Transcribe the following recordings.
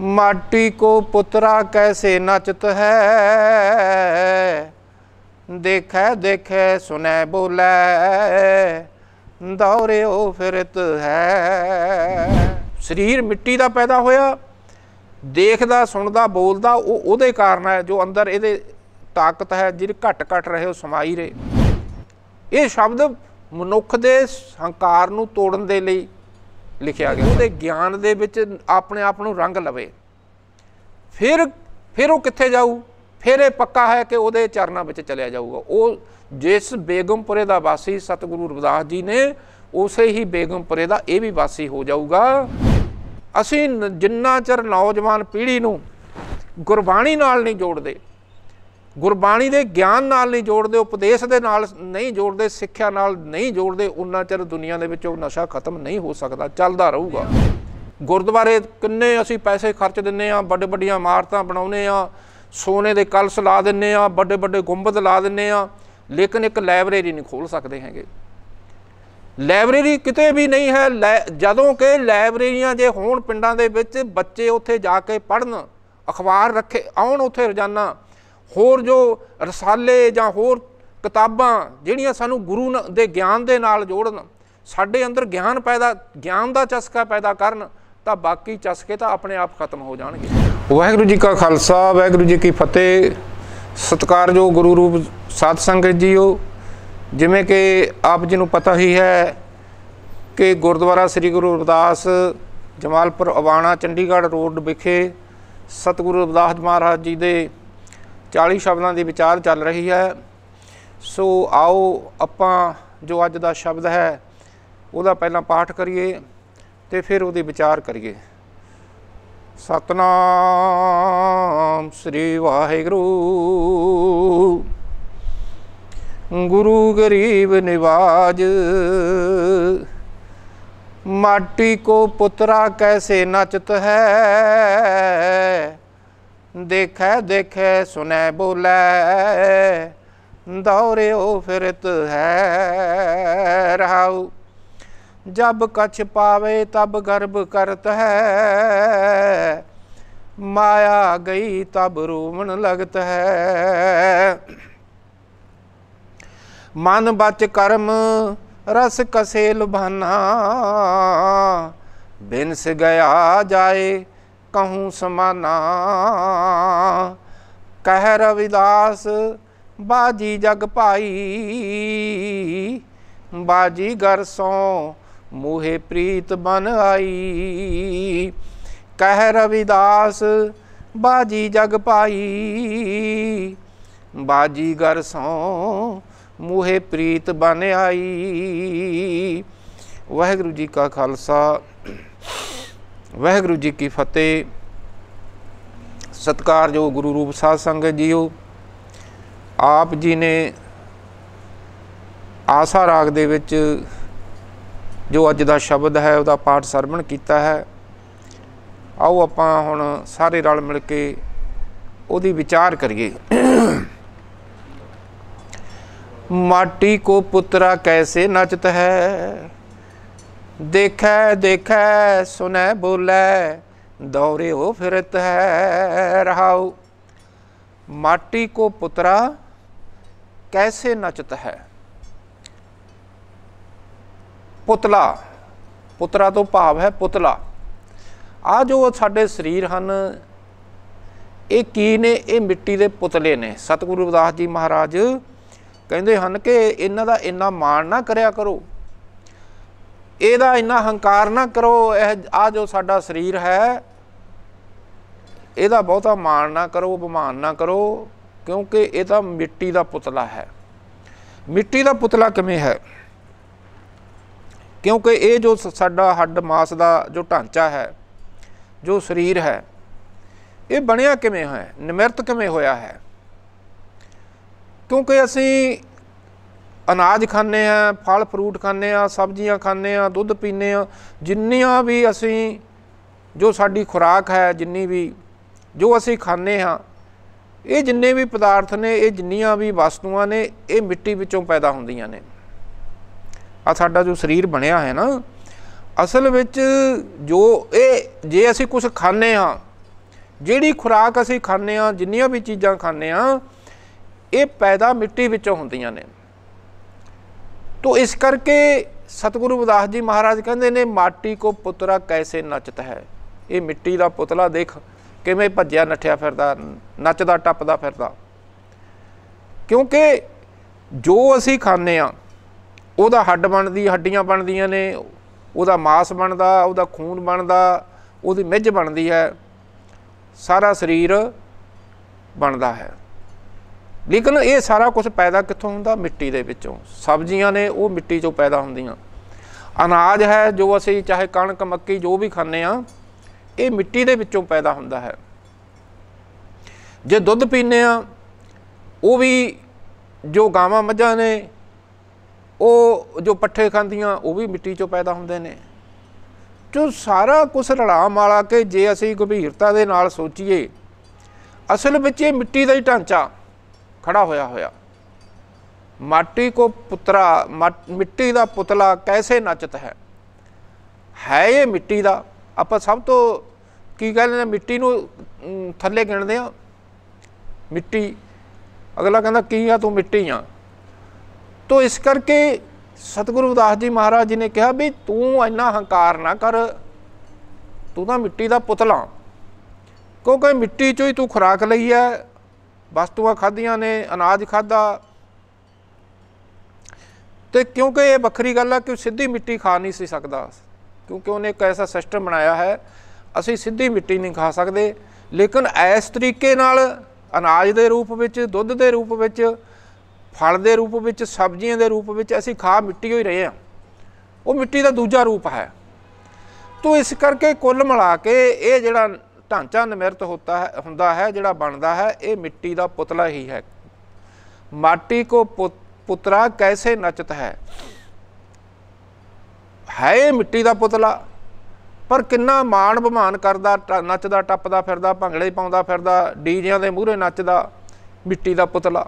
ਮਾਟੀ ਕੋ ਪੁੱਤਰਾ ਕੈਸੇ ਨਚਤ ਹੈ ਦੇਖੈ ਦੇਖੈ ਸੁਨੈ ਬੋਲੇ ਦੌਰਿਓ ਫਿਰਤ ਹੈ ਸਰੀਰ ਮਿੱਟੀ ਦਾ ਪੈਦਾ ਹੋਇਆ ਦੇਖਦਾ ਸੁਣਦਾ ਬੋਲਦਾ ਉਹ ਉਹਦੇ ਕਾਰਨ ਹੈ ਜੋ ਅੰਦਰ ਇਹਦੇ ਤਾਕਤ ਹੈ ਜਿਹੜ ਘਟ ਘਟ ਰਹੇ ਉਹ ਸਮਾਈ ਰਹੇ ਇਹ ਸ਼ਬਦ ਮਨੁੱਖ ਦੇ ਹੰਕਾਰ ਨੂੰ ਤੋੜਨ ਦੇ ਲਈ ਲਿਖਿਆ ਗਿਆ ਉਹਦੇ ਗਿਆਨ ਦੇ ਵਿੱਚ ਆਪਣੇ ਆਪ ਨੂੰ ਰੰਗ ਲਵੇ ਫਿਰ ਫਿਰ ਉਹ ਕਿੱਥੇ ਜਾਊ ਫਿਰ ਇਹ ਪੱਕਾ ਹੈ ਕਿ ਉਹਦੇ ਚਰਨਾਂ ਵਿੱਚ ਚਲਿਆ ਜਾਊਗਾ ਉਹ ਜਿਸ ਬੇਗਮਪੁਰੇ ਦਾ ਵਾਸੀ ਸਤਿਗੁਰੂ ਰਵਿਦਾਸ ਜੀ ਨੇ ਉਸੇ ਹੀ ਬੇਗਮਪੁਰੇ ਦਾ ਇਹ ਵੀ ਵਾਸੀ ਹੋ ਜਾਊਗਾ ਅਸੀਂ ਜਿੰਨਾ ਚਿਰ ਨੌਜਵਾਨ ਪੀੜ੍ਹੀ ਨੂੰ ਗੁਰਬਾਣੀ ਨਾਲ ਨਹੀਂ ਜੋੜਦੇ ਗੁਰਬਾਣੀ ਦੇ ਗਿਆਨ ਨਾਲ ਨਹੀਂ ਜੋੜਦੇ ਉਪਦੇਸ਼ ਦੇ ਨਾਲ ਨਹੀਂ ਜੋੜਦੇ ਸਿੱਖਿਆ ਨਾਲ ਨਹੀਂ ਜੋੜਦੇ ਉਨਾ ਚਿਰ ਦੁਨੀਆ ਦੇ ਵਿੱਚ ਉਹ ਨਸ਼ਾ ਖਤਮ ਨਹੀਂ ਹੋ ਸਕਦਾ ਚੱਲਦਾ ਰਹੂਗਾ ਗੁਰਦੁਆਰੇ ਕਿੰਨੇ ਅਸੀਂ ਪੈਸੇ ਖਰਚ ਦਿੰਨੇ ਆ ਵੱਡੇ ਵੱਡੀਆਂ ਇਮਾਰਤਾਂ ਬਣਾਉਨੇ ਆ ਸੋਨੇ ਦੇ ਕਲਸ ਲਾ ਦਿੰਨੇ ਆ ਵੱਡੇ ਵੱਡੇ ਗੁੰਬਦ ਲਾ ਦਿੰਨੇ ਆ ਲੇਕਿਨ ਇੱਕ ਲਾਇਬ੍ਰੇਰੀ ਨਹੀਂ ਖੋਲ ਸਕਦੇ ਹੈਗੇ ਲਾਇਬ੍ਰੇਰੀ ਕਿਤੇ ਵੀ ਨਹੀਂ ਹੈ ਜਦੋਂ ਕਿ ਲਾਇਬ੍ਰੇਰੀਆਂ ਜੇ ਹੋਣ ਪਿੰਡਾਂ ਦੇ ਵਿੱਚ ਬੱਚੇ ਉੱਥੇ ਜਾ ਕੇ ਪੜਨ ਅਖਬਾਰ ਰੱਖੇ ਆਉਣ ਉੱਥੇ ਰੋਜ਼ਾਨਾ ਹੋਰ ਜੋ ਰਸਾਲੇ ਜਾਂ ਹੋਰ ਕਿਤਾਬਾਂ ਜਿਹੜੀਆਂ ਸਾਨੂੰ ਗੁਰੂ ਦੇ ਗਿਆਨ ਦੇ ਨਾਲ ਜੋੜਨ ਸਾਡੇ ਅੰਦਰ ਗਿਆਨ ਪੈਦਾ ਗਿਆਨ ਦਾ ਚਸਕਾ ਪੈਦਾ ਕਰਨ ਤਾਂ ਬਾਕੀ ਚਸਕੇ ਤਾਂ ਆਪਣੇ ਆਪ ਖਤਮ ਹੋ ਜਾਣਗੇ ਵਾਹਿਗੁਰੂ ਜੀ ਕਾ ਖਾਲਸਾ ਵਾਹਿਗੁਰੂ ਜੀ ਕੀ ਫਤਿਹ ਸਤਿਕਾਰਯੋਗ ਗੁਰੂ ਰੂਪ ਸਾਧ ਸੰਗਤ ਜੀਓ ਜਿਵੇਂ ਕਿ ਆਪ ਜੀ ਨੂੰ ਪਤਾ ਹੀ ਹੈ ਕਿ ਗੁਰਦੁਆਰਾ ਸ੍ਰੀ ਗੁਰੂ ਅਰਦਾਸ ਜਮਾਲਪੁਰ ਅਵਾਣਾ ਚੰਡੀਗੜ੍ਹ ਰੋਡ ਵਿਖੇ ਸਤਿਗੁਰੂ ਅਰਦਾਸ ਮਹਾਰਾਜ ਜੀ ਦੇ 40 ਸ਼ਬਦਾਂ ਦੀ ਵਿਚਾਰ ਚੱਲ ਰਹੀ ਹੈ ਸੋ ਆਓ ਆਪਾਂ ਜੋ ਅੱਜ ਦਾ ਸ਼ਬਦ ਹੈ ਉਹਦਾ ਪਹਿਲਾਂ ਪਾਠ ਕਰੀਏ ਤੇ ਫਿਰ ਉਹਦੀ ਵਿਚਾਰ ਕਰੀਏ ਸਤਨਾਮ ਸ੍ਰੀ ਵਾਹਿਗੁਰੂ ਗੁਰੂ ਗਰੀਬ ਨਿਵਾਜ ਮਾਟੀ ਕੋ ਪੁੱਤਰਾ ਕੈਸੇ ਨਚਤ ਹੈ ਦੇਖੈ ਦੇਖੈ ਸੁਨੈ ਬੋਲੇ ਦੌਰਿਓ ਫਿਰਤ ਹੈ ਰਹਾਉ ਜਬ ਕਛ ਪਾਵੇ ਤਬ ਗਰਭ ਕਰਤ ਹੈ ਮਾਇਆ ਗਈ ਤਬ ਰੋਵਣ ਲਗਤ ਹੈ ਮਨ ਬਚ ਕਰਮ ਰਸ ਕਸੇ ਲੁਭਾਨਾ ਬਿਨਸ ਗਿਆ ਜਾਏ ਕਹੂੰ ਸਮਾਨਾ ਕਹਿ ਰਵਿਦਾਸ ਬਾਜੀ ਜਗ ਭਾਈ ਬਾਜੀ ਗਰਸੋਂ ਸੋ ਮੋਹੇ ਪ੍ਰੀਤ ਬਨ ਆਈ ਕਹਿ ਰਵਿਦਾਸ ਬਾਜੀ ਜਗ ਭਾਈ ਬਾਜੀ ਗਰਸੋਂ ਸੋ ਮੋਹੇ ਪ੍ਰੀਤ ਬਨ ਆਈ ਵਾਹਿਗੁਰੂ ਜੀ ਕਾ ਖਾਲਸਾ ਵਾਹਿਗੁਰੂ ਜੀ ਕੀ ਫਤਿਹ ਸਤਕਾਰਯੋਗ ਗੁਰੂ ਰੂਪ ਸਾਧ ਸੰਗਤ ਜੀਓ ਆਪ ਜੀ ਨੇ ਆਸਾ ਰਾਗ ਦੇ ਵਿੱਚ ਜੋ ਅੱਜ ਦਾ ਸ਼ਬਦ ਹੈ ਉਹਦਾ ਪਾਠ ਸਰਵਣ ਕੀਤਾ ਹੈ ਆਓ ਆਪਾਂ ਹੁਣ ਸਾਰੇ ਰਲ ਮਿਲ ਕੇ ਉਹਦੀ ਵਿਚਾਰ ਕਰੀਏ ਮਾਟੀ ਕੋ ਪੁੱਤਰਾ ਕੈਸੇ ਨਚਤ ਹੈ ਦੇਖੈ ਦੇਖੈ ਸੁਨੈ ਬੋਲੇ ਦੌਰਿਓ ਫਿਰਤ ਹੈ ਰਹਾਉ ਮਾਟੀ ਕੋ ਪੁੱਤਰਾ ਕੈਸੇ ਨਚਤ ਹੈ ਪੁਤਲਾ ਪੁਤਰਾ ਤੋਂ ਭਾਵ ਹੈ ਪੁਤਲਾ ਆ ਜੋ ਸਾਡੇ ਸਰੀਰ ਹਨ ਇਹ ਕੀ ਨੇ ਇਹ ਮਿੱਟੀ ਦੇ ਪੁਤਲੇ ਨੇ ਸਤਿਗੁਰੂ ਰਵਿਦਾਸ ਜੀ ਮਹਾਰਾਜ ਕਹਿੰਦੇ ਹਨ ਕਿ ਇਹਨਾਂ ਦਾ ਇੰਨਾ ਮਾਣ ਨਾ ਕਰਿਆ ਕਰੋ ਇਹਦਾ ਇੰਨਾ ਹੰਕਾਰ ਨਾ ਕਰੋ ਇਹ ਆ ਜੋ ਸਾਡਾ ਸਰੀਰ ਹੈ ਇਹਦਾ ਬਹੁਤਾ ਮਾਣ ਨਾ ਕਰੋ ਬਿਮਾਨ ਨਾ ਕਰੋ ਕਿਉਂਕਿ ਇਹ ਤਾਂ ਮਿੱਟੀ ਦਾ ਪੁਤਲਾ ਹੈ ਮਿੱਟੀ ਦਾ ਪੁਤਲਾ ਕਿਵੇਂ ਹੈ ਕਿਉਂਕਿ ਇਹ ਜੋ ਸਾਡਾ ਹੱਡ ਮਾਸ ਦਾ ਜੋ ਢਾਂਚਾ ਹੈ ਜੋ ਸਰੀਰ ਹੈ ਇਹ ਬਣਿਆ ਕਿਵੇਂ ਹੈ ਨਿਮਰਤ ਕਿਵੇਂ ਹੋਇਆ ਹੈ ਕਿਉਂਕਿ ਅਸੀਂ ਅਨਾਜ ਖਾਂਦੇ ਆ ਫਲ ਫਰੂਟ ਖਾਂਦੇ ਆ ਸਬਜ਼ੀਆਂ ਖਾਂਦੇ ਆ ਦੁੱਧ ਪੀਂਦੇ ਆ ਜਿੰਨੀਆਂ ਵੀ ਅਸੀਂ ਜੋ ਸਾਡੀ ਖੁਰਾਕ ਹੈ ਜਿੰਨੀ ਵੀ ਜੋ ਅਸੀਂ ਖਾਂਦੇ ਆ ਇਹ ਜਿੰਨੇ ਵੀ ਪਦਾਰਥ ਨੇ ਇਹ ਜਿੰਨੀਆਂ ਵੀ ਵਸਤੂਆਂ ਨੇ ਇਹ ਮਿੱਟੀ ਵਿੱਚੋਂ ਪੈਦਾ ਹੁੰਦੀਆਂ ਨੇ ਆ ਸਾਡਾ ਜੋ ਸਰੀਰ ਬਣਿਆ ਹੈ ਨਾ ਅਸਲ ਵਿੱਚ ਜੋ ਇਹ ਜੇ ਅਸੀਂ ਕੁਝ ਖਾਂਦੇ ਆ ਜਿਹੜੀ ਖੁਰਾਕ ਅਸੀਂ ਖਾਂਦੇ ਆ ਜਿੰਨੀਆਂ ਵੀ ਚੀਜ਼ਾਂ ਖਾਂਦੇ ਆ ਇਹ ਪੈਦਾ ਮਿੱਟੀ ਵਿੱਚੋਂ ਹੁੰਦੀਆਂ ਨੇ ਤੋ ਇਸ ਕਰਕੇ ਸਤਿਗੁਰੂ ਬਦਾਸ ਜੀ ਮਹਾਰਾਜ ਕਹਿੰਦੇ ਨੇ ਮਾਟੀ ਕੋ ਪੁੱਤਰਾ ਕੈਸੇ ਨੱਚਤ ਹੈ ਇਹ ਮਿੱਟੀ ਦਾ ਪੁਤਲਾ ਦੇਖ ਕਿਵੇਂ ਭੱਜਿਆ ਨੱਠਿਆ ਫਿਰਦਾ ਨੱਚਦਾ ਟੱਪਦਾ ਫਿਰਦਾ ਕਿਉਂਕਿ ਜੋ ਅਸੀਂ ਖਾਂਦੇ ਆ ਉਹਦਾ ਹੱਡ ਬਣਦੀ ਹੱਡੀਆਂ ਬਣਦੀਆਂ ਨੇ ਉਹਦਾ ਮਾਸ ਬਣਦਾ ਉਹਦਾ ਖੂਨ ਬਣਦਾ ਉਹਦੀ ਮਿੱਝ ਬਣਦੀ ਹੈ ਸਾਰਾ ਸਰੀਰ ਬਣਦਾ ਹੈ ਲੇਕਿਨ ਇਹ ਸਾਰਾ ਕੁਝ ਪੈਦਾ ਕਿੱਥੋਂ ਹੁੰਦਾ ਮਿੱਟੀ ਦੇ ਵਿੱਚੋਂ ਸਬਜ਼ੀਆਂ ਨੇ ਉਹ ਮਿੱਟੀ 'ਚੋਂ ਪੈਦਾ ਹੁੰਦੀਆਂ ਅਨਾਜ ਹੈ ਜੋ ਅਸੀਂ ਚਾਹੇ ਕਣਕ ਮੱਕੀ ਜੋ ਵੀ ਖਾਂਦੇ ਆ ਇਹ ਮਿੱਟੀ ਦੇ ਵਿੱਚੋਂ ਪੈਦਾ ਹੁੰਦਾ ਹੈ ਜੇ ਦੁੱਧ ਪੀਨੇ ਆ ਉਹ ਵੀ ਜੋ ਗਾਵਾਂ ਮੱਝਾਂ ਨੇ ਉਹ ਜੋ ਪੱਠੇ ਖਾਂਦੀਆਂ ਉਹ ਵੀ ਮਿੱਟੀ 'ਚੋਂ ਪੈਦਾ ਹੁੰਦੇ ਨੇ ਜੋ ਸਾਰਾ ਕੁਝ ਰੜਾ ਮਾਲਾ ਕੇ ਜੇ ਅਸੀਂ ਗੰਭੀਰਤਾ ਦੇ ਨਾਲ ਸੋਚੀਏ ਅਸਲ ਵਿੱਚ ਇਹ ਮਿੱਟੀ ਦਾ ਹੀ ਢਾਂਚਾ ਖੜਾ ਹੋਇਆ ਹੋਇਆ ਮਾਟੀ ਕੋ ਪੁਤਰਾ ਮਿੱਟੀ ਦਾ ਪੁਤਲਾ ਕੈਸੇ ਨੱਚਤ ਹੈ ਹੈ ਇਹ ਮਿੱਟੀ ਦਾ ਆਪਾਂ ਸਭ ਤੋਂ ਕੀ ਕਹਿੰਦੇ ਨੇ ਮਿੱਟੀ ਨੂੰ ਥੱਲੇ ਗਿਣਦੇ ਆ ਮਿੱਟੀ ਅਗਲਾ ਕਹਿੰਦਾ ਕੀ ਆ ਤੂੰ ਮਿੱਟੀ ਆ ਤੋ ਇਸ ਕਰਕੇ ਸਤਿਗੁਰੂ ਦਾਸ ਜੀ ਮਹਾਰਾਜ ਜੀ ਨੇ ਕਿਹਾ ਵੀ ਤੂੰ ਇੰਨਾ ਹੰਕਾਰ ਨਾ ਕਰ ਤੂੰ ਤਾਂ ਮਿੱਟੀ ਦਾ ਪੁਤਲਾ ਕਿਉਂਕਿ ਮਿੱਟੀ ਚੋਂ ਹੀ ਤੂੰ ਖੁਰਾਕ ਲਈ ਹੈ ਵਸਤੂਆਂ ਖਾਧੀਆਂ ਨੇ ਅਨਾਜ ਖਾਦਾ ਤੇ ਕਿਉਂਕਿ ਇਹ ਵੱਖਰੀ ਗੱਲ ਆ ਕਿ ਸਿੱਧੀ ਮਿੱਟੀ ਖਾ ਨਹੀਂ ਸੀ ਸਕਦਾ ਕਿਉਂਕਿ ਉਹਨੇ ਇੱਕ ਐਸਾ ਸਿਸਟਮ ਬਣਾਇਆ ਹੈ ਅਸੀਂ ਸਿੱਧੀ ਮਿੱਟੀ ਨਹੀਂ ਖਾ ਸਕਦੇ ਲੇਕਿਨ ਇਸ ਤਰੀਕੇ ਨਾਲ ਅਨਾਜ ਦੇ ਰੂਪ ਵਿੱਚ ਦੁੱਧ ਦੇ ਰੂਪ ਵਿੱਚ ਫਲ ਦੇ ਰੂਪ ਵਿੱਚ ਸਬਜ਼ੀਆਂ ਦੇ ਰੂਪ ਵਿੱਚ ਅਸੀਂ ਖਾ ਮਿੱਟੀ ਹੋਈ ਰਹੇ ਹਾਂ ਉਹ ਮਿੱਟੀ ਦਾ ਦੂਜਾ ਰੂਪ ਹੈ ਤੋਂ ਇਸ ਕਰਕੇ ਕੁੱਲ ਮਿਲਾ ਕੇ ਇਹ ਜਿਹੜਾ ਢਾਂਚਾ ਨਿਰਮਿਤ ਹੁੰਦਾ ਹੈ ਹੁੰਦਾ ਹੈ ਜਿਹੜਾ ਬਣਦਾ ਹੈ ਇਹ ਮਿੱਟੀ ਦਾ ਪੁਤਲਾ ਹੀ ਹੈ ਮਾਟੀ ਕੋ ਪੁਤਰਾ ਕੈਸੇ ਨਚਤ ਹੈ ਹੈ ਇਹ ਮਿੱਟੀ ਦਾ ਪੁਤਲਾ ਪਰ ਕਿੰਨਾ ਮਾਣ ਬਮਾਨ ਕਰਦਾ ਨੱਚਦਾ ਟੱਪਦਾ ਫਿਰਦਾ ਭੰਗੜੇ ਪਾਉਂਦਾ ਫਿਰਦਾ ਡੀਜਿਆਂ ਦੇ ਮੂਹਰੇ ਨੱਚਦਾ ਮਿੱਟੀ ਦਾ ਪੁਤਲਾ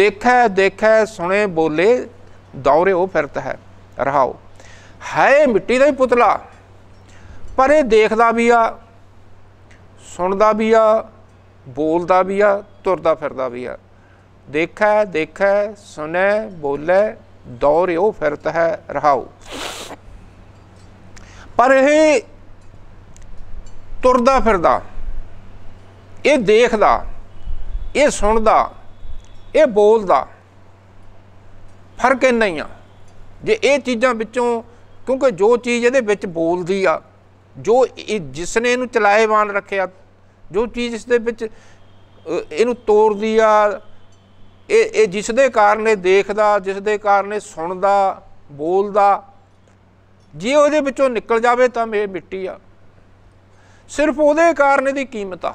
ਦੇਖੈ ਦੇਖੈ ਸੁਣੇ ਬੋਲੇ ਦੌਰੇ ਉਹ ਫਿਰਤ ਹੈ ਰਹਾਓ ਹੈ ਮਿੱਟੀ ਦਾ ਹੀ ਪੁਤਲਾ ਪਰ ਇਹ ਦੇਖਦਾ ਵੀ ਆ ਸੁਣਦਾ ਵੀ ਆ ਬੋਲਦਾ ਵੀ ਆ ਤੁਰਦਾ ਫਿਰਦਾ ਵੀ ਆ ਦੇਖੈ ਦੇਖੈ ਸੁਣੈ ਬੋਲੇ ਦੌਰਿਓ ਫਿਰਤ ਹੈ ਰਹਾਉ ਪਰ ਇਹ ਤੁਰਦਾ ਫਿਰਦਾ ਇਹ ਦੇਖਦਾ ਇਹ ਸੁਣਦਾ ਇਹ ਬੋਲਦਾ ਫਰਕ ਇੰਨਾ ਹੀ ਆ ਜੇ ਇਹ ਚੀਜ਼ਾਂ ਵਿੱਚੋਂ ਕਿਉਂਕਿ ਜੋ ਚੀਜ਼ ਇਹਦੇ ਵਿੱਚ ਬੋਲਦੀ ਆ ਜੋ ਜਿਸ ਨੇ ਇਹਨੂੰ ਚਲਾਏਵਾਨ ਰੱਖਿਆ ਜੋ ਚੀਜ਼ ਇਸ ਦੇ ਵਿੱਚ ਇਹਨੂੰ ਤੋੜਦੀ ਆ ਇਹ ਇਹ ਜਿਸ ਦੇ ਕਾਰਨ ਇਹ ਦੇਖਦਾ ਜਿਸ ਦੇ ਕਾਰਨ ਇਹ ਸੁਣਦਾ ਬੋਲਦਾ ਜੇ ਉਹਦੇ ਵਿੱਚੋਂ ਨਿਕਲ ਜਾਵੇ ਤਾਂ ਇਹ ਮਿੱਟੀ ਆ ਸਿਰਫ ਉਹਦੇ ਕਾਰਨ ਇਹਦੀ ਕੀਮਤ ਆ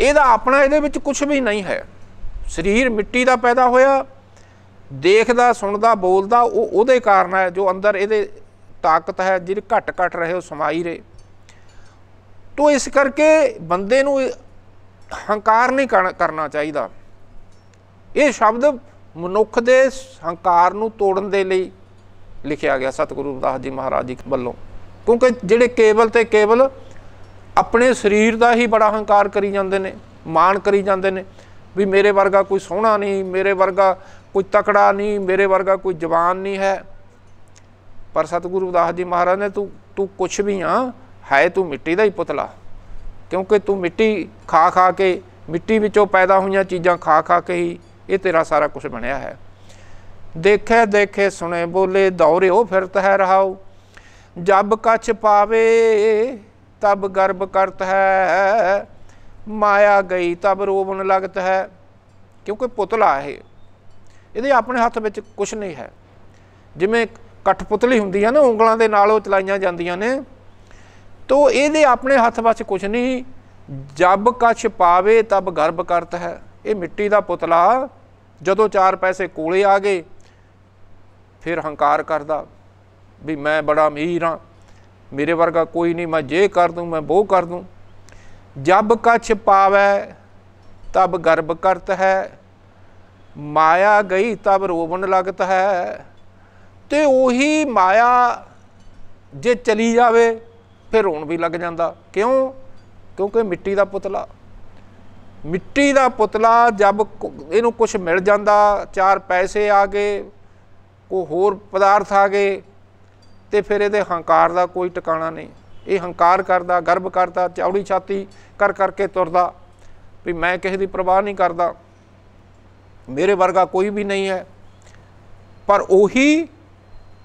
ਇਹਦਾ ਆਪਣਾ ਇਹਦੇ ਵਿੱਚ ਕੁਝ ਵੀ ਨਹੀਂ ਹੈ ਸਰੀਰ ਮਿੱਟੀ ਦਾ ਪੈਦਾ ਹੋਇਆ ਦੇਖਦਾ ਸੁਣਦਾ ਬੋਲਦਾ ਉਹ ਉਹਦੇ ਕਾਰਨ ਹੈ ਜੋ ਅੰਦਰ ਇਹਦੇ ਤਾਕਤ ਹੈ ਜਿਹੜੇ ਘਟ ਘਟ ਰਹੇ ਉਹ ਸਮਾਈ ਰਹੇ ਤੋ ਇਸ ਕਰਕੇ ਬੰਦੇ ਨੂੰ ਹੰਕਾਰ ਨਹੀਂ ਕਰਨਾ ਚਾਹੀਦਾ ਇਹ ਸ਼ਬਦ ਮਨੁੱਖ ਦੇ ਹੰਕਾਰ ਨੂੰ ਤੋੜਨ ਦੇ ਲਈ ਲਿਖਿਆ ਗਿਆ ਸਤਿਗੁਰੂ ਦਾਸ ਜੀ ਮਹਾਰਾਜ ਜੀ ਵੱਲੋਂ ਕਿਉਂਕਿ ਜਿਹੜੇ ਕੇਵਲ ਤੇ ਕੇਵਲ ਆਪਣੇ ਸਰੀਰ ਦਾ ਹੀ ਬੜਾ ਹੰਕਾਰ ਕਰੀ ਜਾਂਦੇ ਨੇ ਮਾਣ ਕਰੀ ਜਾਂਦੇ ਨੇ ਵੀ ਮੇਰੇ ਵਰਗਾ ਕੋਈ ਸੋਹਣਾ ਨਹੀਂ ਮੇਰੇ ਵਰਗਾ ਕੋਈ ਤਕੜਾ ਨਹੀਂ ਮੇਰੇ ਵਰਗਾ ਕੋਈ ਜਵਾਨ ਨਹੀਂ ਹੈ ਪਰ ਸਤਿਗੁਰੂ ਦਾਸ ਜੀ ਮਹਾਰਾਜ ਨੇ ਤੂੰ ਤੂੰ ਕੁਛ ਵੀ ਆ ਹੈ ਤੂੰ ਮਿੱਟੀ ਦਾ ਹੀ ਪੁਤਲਾ ਕਿਉਂਕਿ ਤੂੰ ਮਿੱਟੀ ਖਾ ਖਾ ਕੇ ਮਿੱਟੀ ਵਿੱਚੋਂ ਪੈਦਾ ਹੋਈਆਂ ਚੀਜ਼ਾਂ ਖਾ ਖਾ ਕੇ ਹੀ ਇਹ ਤੇਰਾ ਸਾਰਾ ਕੁਝ ਬਣਿਆ ਹੈ ਦੇਖੇ ਦੇਖੇ ਸੁਣੇ ਬੋਲੇ ਦੌਰਿਓ ਫਿਰਤ ਹੈ ਰਹਾਉ ਜਬ ਕਛ ਪਾਵੇ ਤਬ ਗਰਭ ਕਰਤ ਹੈ ਮਾਇਆ ਗਈ ਤਬ ਰੋਵਣ ਲਗਤ ਹੈ ਕਿਉਂਕਿ ਪੁਤਲਾ ਹੈ ਇਹਦੇ ਆਪਣੇ ਹੱਥ ਵਿੱਚ ਕੁਝ ਨਹੀਂ ਹੈ ਜਿਵੇਂ ਕਠਪੁਤਲੀ ਹੁੰਦੀ ਹੈ ਨਾ ਉਂਗਲਾਂ ਦੇ ਨਾਲ ਉਹ ਚਲਾਈਆਂ ਜਾਂਦੀਆਂ ਨੇ ਤੋ ਇਹਦੇ ਆਪਣੇ ਹੱਥ ਵਿੱਚ ਕੁਝ ਨਹੀਂ ਜਬ ਕਛ ਪਾਵੇ ਤਬ ਗਰਭ ਕਰਤ ਹੈ ਇਹ ਮਿੱਟੀ ਦਾ ਪੁਤਲਾ ਜਦੋਂ ਚਾਰ ਪੈਸੇ ਕੋਲੇ ਆ ਗਏ ਫਿਰ ਹੰਕਾਰ ਕਰਦਾ ਵੀ ਮੈਂ ਬੜਾ ਅਮੀਰ ਹਾਂ ਮੇਰੇ ਵਰਗਾ ਕੋਈ ਨਹੀਂ ਮੈਂ ਜੇ ਕਰ ਦੂੰ ਮੈਂ ਉਹ ਕਰ ਦੂੰ ਜਬ ਕਛ ਪਾਵੇ ਤਬ ਗਰਭ ਕਰਤ ਹੈ ਮਾਇਆ ਗਈ ਤਬ ਰੋਵਣ ਲੱਗਤ ਹੈ ਤੇ ਉਹੀ ਮਾਇਆ ਜੇ ਚਲੀ ਜਾਵੇ ਫਿਰ ਹੋਣ ਵੀ ਲੱਗ ਜਾਂਦਾ ਕਿਉਂ ਕਿਉਂਕਿ ਮਿੱਟੀ ਦਾ ਪੁਤਲਾ ਮਿੱਟੀ ਦਾ ਪੁਤਲਾ ਜਦ ਇਹਨੂੰ ਕੁਝ ਮਿਲ ਜਾਂਦਾ ਚਾਰ ਪੈਸੇ ਆ ਗਏ ਕੋ ਹੋਰ ਪਦਾਰਥ ਆ ਗਏ ਤੇ ਫਿਰ ਇਹਦੇ ਹੰਕਾਰ ਦਾ ਕੋਈ ਟਿਕਾਣਾ ਨਹੀਂ ਇਹ ਹੰਕਾਰ ਕਰਦਾ ਗਰਭ ਕਰਦਾ ਚੌੜੀ ਛਾਤੀ ਕਰ ਕਰਕੇ ਤੁਰਦਾ ਵੀ ਮੈਂ ਕਿਸੇ ਦੀ ਪਰਵਾਹ ਨਹੀਂ ਕਰਦਾ ਮੇਰੇ ਵਰਗਾ ਕੋਈ ਵੀ ਨਹੀਂ ਹੈ ਪਰ ਉਹੀ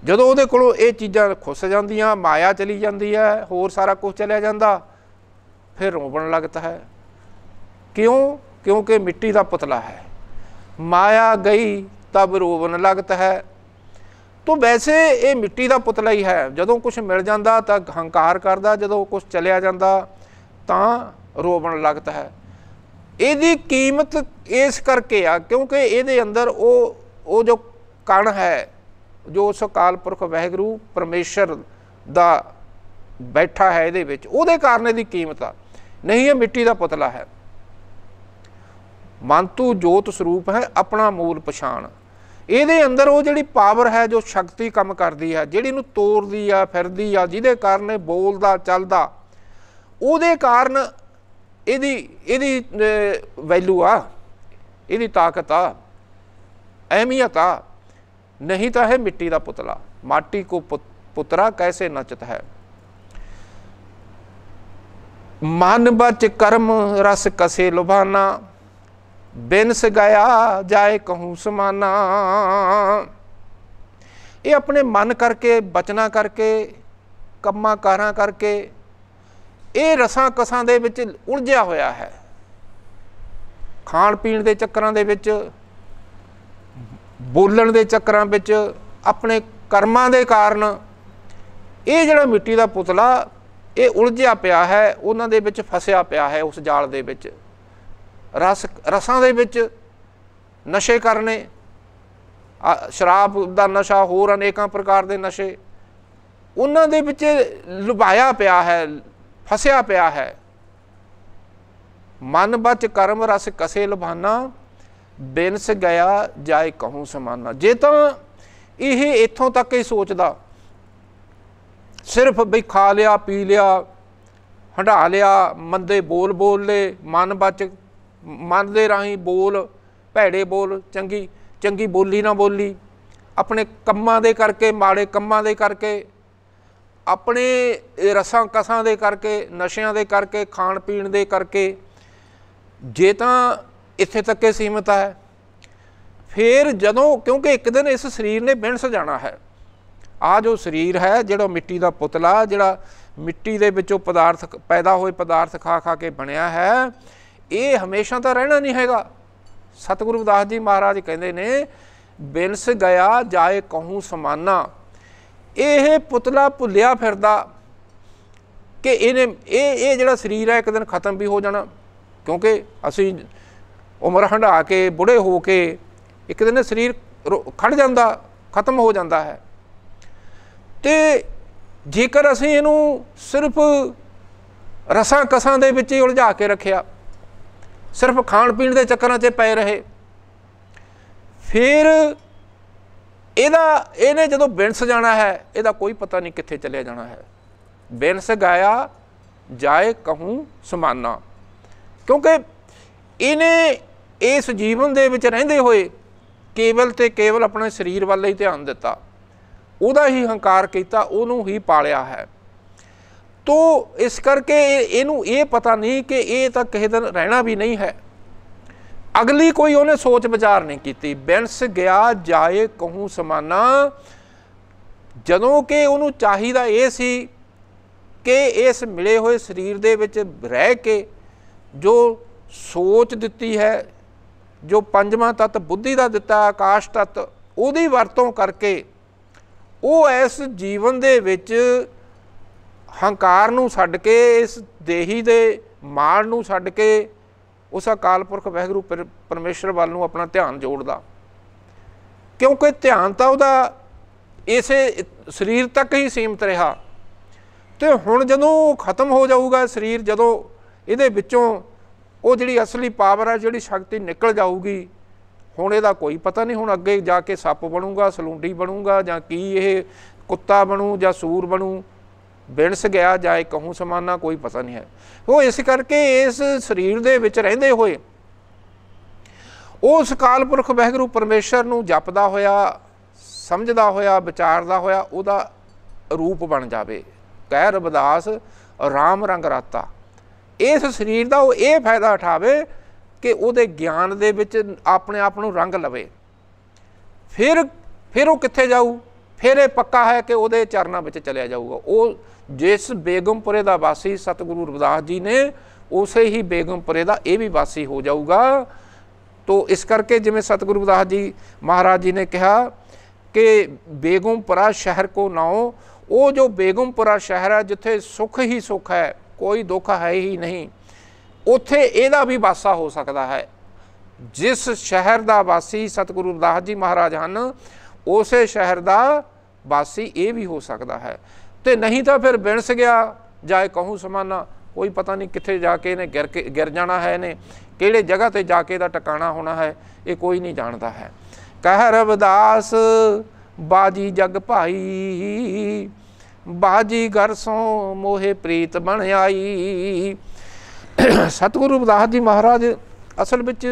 ਜਦੋਂ ਉਹਦੇ ਕੋਲੋਂ ਇਹ ਚੀਜ਼ਾਂ ਖੁੱਸ ਜਾਂਦੀਆਂ ਮਾਇਆ ਚਲੀ ਜਾਂਦੀ ਹੈ ਹੋਰ ਸਾਰਾ ਕੁਝ ਚਲਿਆ ਜਾਂਦਾ ਫਿਰ ਰੋਣ ਲੱਗਦਾ ਹੈ ਕਿਉਂ ਕਿਉਂਕਿ ਮਿੱਟੀ ਦਾ ਪਤਲਾ ਹੈ ਮਾਇਆ ਗਈ ਤਬ ਰੋਵਣ ਲੱਗਦਾ ਹੈ ਤੋ ਵੈਸੇ ਇਹ ਮਿੱਟੀ ਦਾ ਪੁਤਲਾ ਹੀ ਹੈ ਜਦੋਂ ਕੁਝ ਮਿਲ ਜਾਂਦਾ ਤਾਂ ਹੰਕਾਰ ਕਰਦਾ ਜਦੋਂ ਕੁਝ ਚਲਿਆ ਜਾਂਦਾ ਤਾਂ ਰੋਵਣ ਲੱਗਦਾ ਹੈ ਇਹਦੀ ਕੀਮਤ ਇਸ ਕਰਕੇ ਆ ਕਿਉਂਕਿ ਇਹਦੇ ਅੰਦਰ ਉਹ ਉਹ ਜੋ ਕਣ ਹੈ ਜੋ ਉਸ ਅਕਾਲ ਪੁਰਖ ਵਹਿਗੁਰੂ ਪਰਮੇਸ਼ਰ ਦਾ ਬੈਠਾ ਹੈ ਇਹਦੇ ਵਿੱਚ ਉਹਦੇ ਕਾਰਨ ਇਹਦੀ ਕੀਮਤ ਆ ਨਹੀਂ ਇਹ ਮਿੱਟੀ ਦਾ ਪਤਲਾ ਹੈ ਮੰਤੂ ਜੋਤ ਸਰੂਪ ਹੈ ਆਪਣਾ ਮੂਲ ਪਛਾਣ ਇਹਦੇ ਅੰਦਰ ਉਹ ਜਿਹੜੀ ਪਾਵਰ ਹੈ ਜੋ ਸ਼ਕਤੀ ਕੰਮ ਕਰਦੀ ਹੈ ਜਿਹੜੀ ਨੂੰ ਤੋੜਦੀ ਆ ਫਿਰਦੀ ਆ ਜਿਹਦੇ ਕਾਰਨ ਇਹ ਬੋਲਦਾ ਚੱਲਦਾ ਉਹਦੇ ਕਾਰਨ ਇਹਦੀ ਇਹਦੀ ਵੈਲਿਊ ਆ ਇਹਦੀ ਤਾਕਤ ਆ ਅਹਿਮੀਅਤ ਆ ਨਹੀਂ ਤਾਂ ਹੈ ਮਿੱਟੀ ਦਾ ਪੁਤਲਾ ਮਾਟੀ ਕੋ ਪੁਤਰਾ ਕੈਸੇ ਨਚਤ ਹੈ ਮਨ ਬਚ ਕਰਮ ਰਸ ਕਸੇ ਲੁਭਾਨਾ ਬਿਨਸ ਗਿਆ ਜਾਏ ਕਹੂੰ ਸਮਾਨਾ ਇਹ ਆਪਣੇ ਮਨ ਕਰਕੇ ਬਚਨਾ ਕਰਕੇ ਕੰਮਾਂ ਕਾਰਾਂ ਕਰਕੇ ਇਹ ਰਸਾਂ ਕਸਾਂ ਦੇ ਵਿੱਚ ਉਲਝਿਆ ਹੋਇਆ ਹੈ ਖਾਣ ਪੀਣ ਦੇ ਚੱਕਰਾਂ ਦੇ ਵਿੱਚ ਬੋਲਣ ਦੇ ਚੱਕਰਾਂ ਵਿੱਚ ਆਪਣੇ ਕਰਮਾਂ ਦੇ ਕਾਰਨ ਇਹ ਜਿਹੜਾ ਮਿੱਟੀ ਦਾ ਪੁਤਲਾ ਇਹ ਉਲਝਿਆ ਪਿਆ ਹੈ ਉਹਨਾਂ ਦੇ ਵਿੱਚ ਫਸਿਆ ਪਿਆ ਹੈ ਉਸ ਜਾਲ ਦੇ ਵਿੱਚ ਰਸ ਰਸਾਂ ਦੇ ਵਿੱਚ ਨਸ਼ੇ ਕਰਨੇ ਸ਼ਰਾਬ ਦਾ ਨਸ਼ਾ ਹੋਰ ਅਨੇਕਾਂ ਪ੍ਰਕਾਰ ਦੇ ਨਸ਼ੇ ਉਹਨਾਂ ਦੇ ਵਿੱਚ ਲੁਭਾਇਆ ਪਿਆ ਹੈ ਫਸਿਆ ਪਿਆ ਹੈ ਮਨ ਬਚ ਕਰਮ ਰਸ ਕਸੇ ਲੁਭਾਨਾ ਬਿਨਸ ਗਿਆ ਜਾਏ ਕਹੂੰ ਸਮਾਨਾ ਜੇ ਤਾਂ ਇਹ ਇੱਥੋਂ ਤੱਕ ਹੀ ਸੋਚਦਾ ਸਿਰਫ ਬਈ ਖਾ ਲਿਆ ਪੀ ਲਿਆ ਹੰਡਾ ਲਿਆ ਮੰਦੇ ਬੋਲ ਬੋਲ ਲੈ ਮਨ ਬਚ ਮਨ ਦੇ ਰਾਹੀਂ ਬੋਲ ਭੈੜੇ ਬੋਲ ਚੰਗੀ ਚੰਗੀ ਬੋਲੀ ਨਾ ਬੋਲੀ ਆਪਣੇ ਕੰਮਾਂ ਦੇ ਕਰਕੇ ਮਾੜੇ ਕੰਮਾਂ ਦੇ ਕਰਕੇ ਆਪਣੇ ਰਸਾਂ ਕਸਾਂ ਦੇ ਕਰਕੇ ਨਸ਼ਿਆਂ ਦੇ ਕਰਕੇ ਖਾਣ ਪੀਣ ਦੇ ਕਰਕੇ ਜੇ ਤਾਂ ਇੱਥੇ ਤੱਕ ਹੀ ਸੀਮਤ ਹੈ ਫਿਰ ਜਦੋਂ ਕਿਉਂਕਿ ਇੱਕ ਦਿਨ ਇਸ ਸਰੀਰ ਨੇ ਬਿਣਸ ਜਾਣਾ ਹੈ ਆ ਜੋ ਸਰੀਰ ਹੈ ਜਿਹੜਾ ਮਿੱਟੀ ਦਾ ਪੁਤਲਾ ਜਿਹੜਾ ਮਿੱਟੀ ਦੇ ਵਿੱਚੋਂ ਪਦਾਰਥ ਪੈਦਾ ਹੋਏ ਪਦਾਰਥ ਖਾ ਖਾ ਕੇ ਬਣਿਆ ਹੈ ਇਹ ਹਮੇਸ਼ਾ ਤਾਂ ਰਹਿਣਾ ਨਹੀਂ ਹੈਗਾ ਸਤਿਗੁਰੂ ਦਾਸ ਜੀ ਮਹਾਰਾਜ ਕਹਿੰਦੇ ਨੇ ਬਿਨਸ ਗਿਆ ਜਾਏ ਕਹੂੰ ਸਮਾਨਾ ਇਹ ਪੁਤਲਾ ਭੁੱਲਿਆ ਫਿਰਦਾ ਕਿ ਇਹਨੇ ਇਹ ਇਹ ਜਿਹੜਾ ਸਰੀਰ ਹੈ ਇੱਕ ਦਿਨ ਖਤਮ ਵੀ ਹੋ ਜਾਣਾ ਕਿਉਂਕਿ ਅਸੀਂ ਉਮਰ ਹੰਡਾ ਕੇ ਬੁੜੇ ਹੋ ਕੇ ਇੱਕ ਦਿਨ ਸਰੀਰ ਖੜ ਜਾਂਦਾ ਖਤਮ ਹੋ ਜਾਂਦਾ ਹੈ ਤੇ ਜੇਕਰ ਅਸੀਂ ਇਹਨੂੰ ਸਿਰਫ ਰਸਾਂ ਕਸਾਂ ਦੇ ਵਿੱਚ ਹੀ ਉਲਝਾ ਕੇ ਰੱਖਿਆ ਸਿਰਫ ਖਾਣ ਪੀਣ ਦੇ ਚੱਕਰਾਂ 'ਚ ਪਏ ਰਹੇ ਫਿਰ ਇਹਦਾ ਇਹਨੇ ਜਦੋਂ ਬਿੰਸ ਜਾਣਾ ਹੈ ਇਹਦਾ ਕੋਈ ਪਤਾ ਨਹੀਂ ਕਿੱਥੇ ਚਲੇ ਜਾਣਾ ਹੈ ਬਿੰਸ ਗਾਇਆ ਜਾਏ ਕਹੂੰ ਸਮਾਨਾ ਕਿਉਂਕਿ ਇਹਨੇ ਇਸ ਜੀਵਨ ਦੇ ਵਿੱਚ ਰਹਿੰਦੇ ਹੋਏ ਕੇਵਲ ਤੇ ਕੇਵਲ ਆਪਣੇ ਸਰੀਰ ਵੱਲ ਹੀ ਧਿਆਨ ਦਿੱਤਾ ਉਹਦਾ ਹੀ ਹੰਕਾਰ ਕੀਤਾ ਉਹਨੂੰ ਹੀ ਪਾਲਿਆ ਹੈ ਤੋ ਇਸ ਕਰਕੇ ਇਹਨੂੰ ਇਹ ਪਤਾ ਨਹੀਂ ਕਿ ਇਹ ਤਾਂ ਕਿਸੇ ਦਿਨ ਰਹਿਣਾ ਵੀ ਨਹੀਂ ਹੈ ਅਗਲੀ ਕੋਈ ਉਹਨੇ ਸੋਚ ਵਿਚਾਰ ਨਹੀਂ ਕੀਤੀ ਬੈਂਸ ਗਿਆ ਜਾਏ ਕਹੂੰ ਸਮਾਨਾ ਜਦੋਂ ਕਿ ਉਹਨੂੰ ਚਾਹੀਦਾ ਇਹ ਸੀ ਕਿ ਇਸ ਮਿਲੇ ਹੋਏ ਸਰੀਰ ਦੇ ਵਿੱਚ ਰਹਿ ਕੇ ਜੋ ਸੋਚ ਦਿੱਤੀ ਹੈ ਜੋ ਪੰਜਵਾਂ ਤਤ ਬੁੱਧੀ ਦਾ ਦਿੱਤਾ ਆਕਾਸ਼ ਤਤ ਉਹਦੀ ਵਰਤੋਂ ਕਰਕੇ ਉਹ ਇਸ ਜੀਵਨ ਦੇ ਵਿੱਚ ਹੰਕਾਰ ਨੂੰ ਛੱਡ ਕੇ ਇਸ ਦੇਹੀ ਦੇ ਮਾਣ ਨੂੰ ਛੱਡ ਕੇ ਉਸ ਅਕਾਲ ਪੁਰਖ ਵਹਿਗੁਰੂ ਪਰਮੇਸ਼ਰ ਵੱਲ ਨੂੰ ਆਪਣਾ ਧਿਆਨ ਜੋੜਦਾ ਕਿਉਂਕਿ ਧਿਆਨ ਤਾਂ ਉਹਦਾ ਇਸੇ ਸਰੀਰ ਤੱਕ ਹੀ ਸੀਮਤ ਰਿਹਾ ਤੇ ਹੁਣ ਜਦੋਂ ਖਤਮ ਹੋ ਜਾਊਗਾ ਸਰੀਰ ਜਦੋਂ ਇਹਦੇ ਵਿੱਚੋਂ ਉਹ ਜਿਹੜੀ ਅਸਲੀ ਪਾਵਰ ਹੈ ਜਿਹੜੀ ਸ਼ਕਤੀ ਨਿਕਲ ਜਾਊਗੀ ਹੁਣ ਇਹਦਾ ਕੋਈ ਪਤਾ ਨਹੀਂ ਹੁਣ ਅੱਗੇ ਜਾ ਕੇ ਸੱਪ ਬਣੂਗਾ ਸਲੂੰਡੀ ਬਣੂਗਾ ਜਾਂ ਕੀ ਇਹ ਕੁੱਤਾ ਬਣੂ ਜਾਂ ਸੂਰ ਬਣੂ ਬਿਣਸ ਗਿਆ ਜਾਂ ਇਹ ਕਹੂੰ ਸਮਾਨਾ ਕੋਈ ਪਤਾ ਨਹੀਂ ਹੈ ਉਹ ਇਸ ਕਰਕੇ ਇਸ ਸਰੀਰ ਦੇ ਵਿੱਚ ਰਹਿੰਦੇ ਹੋਏ ਉਸ ਕਾਲ ਪੁਰਖ ਪਰਮੇਸ਼ਰ ਨੂੰ ਜਪਦਾ ਹੋਇਆ ਸਮਝਦਾ ਹੋਇਆ ਵਿਚਾਰਦਾ ਹੋਇਆ ਉਹਦਾ ਰੂਪ ਬਣ ਜਾਵੇ ਕਹਿ ਰਬਦਾਸ ਰਾਮ ਰੰਗ ਰਾਤਾ ਇਸ ਸਰੀਰ ਦਾ ਉਹ ਇਹ ਫਾਇਦਾ ਉਠਾਵੇ ਕਿ ਉਹਦੇ ਗਿਆਨ ਦੇ ਵਿੱਚ ਆਪਣੇ ਆਪ ਨੂੰ ਰੰਗ ਲਵੇ ਫਿਰ ਫਿਰ ਉਹ ਕਿੱਥੇ ਜਾਊ ਫਿਰ ਇਹ ਪੱਕਾ ਹੈ ਕਿ ਉਹਦੇ ਚਰਨਾਂ ਵਿੱਚ ਚਲਿਆ ਜਾਊਗਾ ਉਹ ਜਿਸ ਬੇਗਮਪੁਰੇ ਦਾ ਵਾਸੀ ਸਤਿਗੁਰੂ ਰਵਿਦਾਸ ਜੀ ਨੇ ਉਸੇ ਹੀ ਬੇਗਮਪੁਰੇ ਦਾ ਇਹ ਵੀ ਵਾਸੀ ਹੋ ਜਾਊਗਾ ਤੋ ਇਸ ਕਰਕੇ ਜਿਵੇਂ ਸਤਿਗੁਰੂ ਰਵਿਦਾਸ ਜੀ ਮਹਾਰਾਜ ਜੀ ਨੇ ਕਿਹਾ ਕਿ ਬੇਗਮਪੁਰਾ ਸ਼ਹਿਰ ਕੋ ਨਾਉ ਉਹ ਜੋ ਬੇਗਮਪੁਰਾ ਸ਼ਹਿਰ ਹੈ ਜਿੱਥੇ ਸੁੱਖ ਹੀ ਸੁੱਖ ਹੈ ਕੋਈ ਧੋਖਾ ਹੈ ਹੀ ਨਹੀਂ ਉਥੇ ਇਹਦਾ ਵੀ ਵਾਸਾ ਹੋ ਸਕਦਾ ਹੈ ਜਿਸ ਸ਼ਹਿਰ ਦਾ ਵਾਸੀ ਸਤਿਗੁਰੂ ਦਾਸ ਜੀ ਮਹਾਰਾਜ ਹਨ ਉਸੇ ਸ਼ਹਿਰ ਦਾ ਵਾਸੀ ਇਹ ਵੀ ਹੋ ਸਕਦਾ ਹੈ ਤੇ ਨਹੀਂ ਤਾਂ ਫਿਰ ਬਿਣਸ ਗਿਆ ਜਾਏ ਕਹੂੰ ਸਮਾਨਾ ਕੋਈ ਪਤਾ ਨਹੀਂ ਕਿੱਥੇ ਜਾ ਕੇ ਇਹਨੇ ਗਿਰ ਕੇ ਗਿਰ ਜਾਣਾ ਹੈ ਇਹਨੇ ਕਿਹੜੇ ਜਗ੍ਹਾ ਤੇ ਜਾ ਕੇ ਦਾ ਟਿਕਾਣਾ ਹੋਣਾ ਹੈ ਇਹ ਕੋਈ ਨਹੀਂ ਜਾਣਦਾ ਹੈ ਕਹਿ ਰਵਿਦਾਸ ਬਾਜੀ ਜਗ ਭਾਈ ਬਾਜੀ ਘਰ ਸੋ ਮੋਹੇ ਪ੍ਰੀਤ ਬਣ ਆਈ ਸਤਿਗੁਰੂ ਰਵਿਦਾਸ ਜੀ ਮਹਾਰਾਜ ਅਸਲ ਵਿੱਚ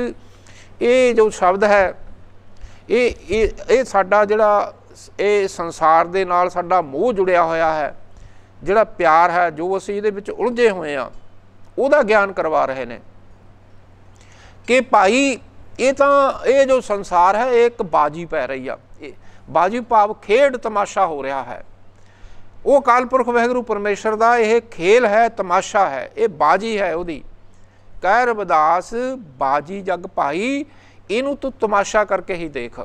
ਇਹ ਜੋ ਸ਼ਬਦ ਹੈ ਇਹ ਇਹ ਸਾਡਾ ਜਿਹੜਾ ਇਹ ਸੰਸਾਰ ਦੇ ਨਾਲ ਸਾਡਾ ਮੋਹ ਜੁੜਿਆ ਹੋਇਆ ਹੈ ਜਿਹੜਾ ਪਿਆਰ ਹੈ ਜੋ ਅਸੀਂ ਇਹਦੇ ਵਿੱਚ ਉਲਝੇ ਹੋਏ ਆ ਉਹਦਾ ਗਿਆਨ ਕਰਵਾ ਰਹੇ ਨੇ ਕਿ ਭਾਈ ਇਹ ਤਾਂ ਇਹ ਜੋ ਸੰਸਾਰ ਹੈ ਇਹ ਇੱਕ ਬਾਜੀ ਪੈ ਰਹੀ ਆ ਬਾਜੀ ਭਾਵ ਖੇਡ ਤਮਾਸ਼ਾ ਹੋ ਰਿਹਾ ਹੈ ਉਹ ਕਾਲਪੁਰਖ ਪੁਰਖ ਵਹਿਗੁਰੂ ਪਰਮੇਸ਼ਰ ਦਾ ਇਹ ਖੇਲ ਹੈ ਤਮਾਸ਼ਾ ਹੈ ਇਹ ਬਾਜੀ ਹੈ ਉਹਦੀ ਕਹਿ ਰਬਦਾਸ ਬਾਜੀ ਜਗ ਭਾਈ ਇਹਨੂੰ ਤੂੰ ਤਮਾਸ਼ਾ ਕਰਕੇ ਹੀ ਦੇਖ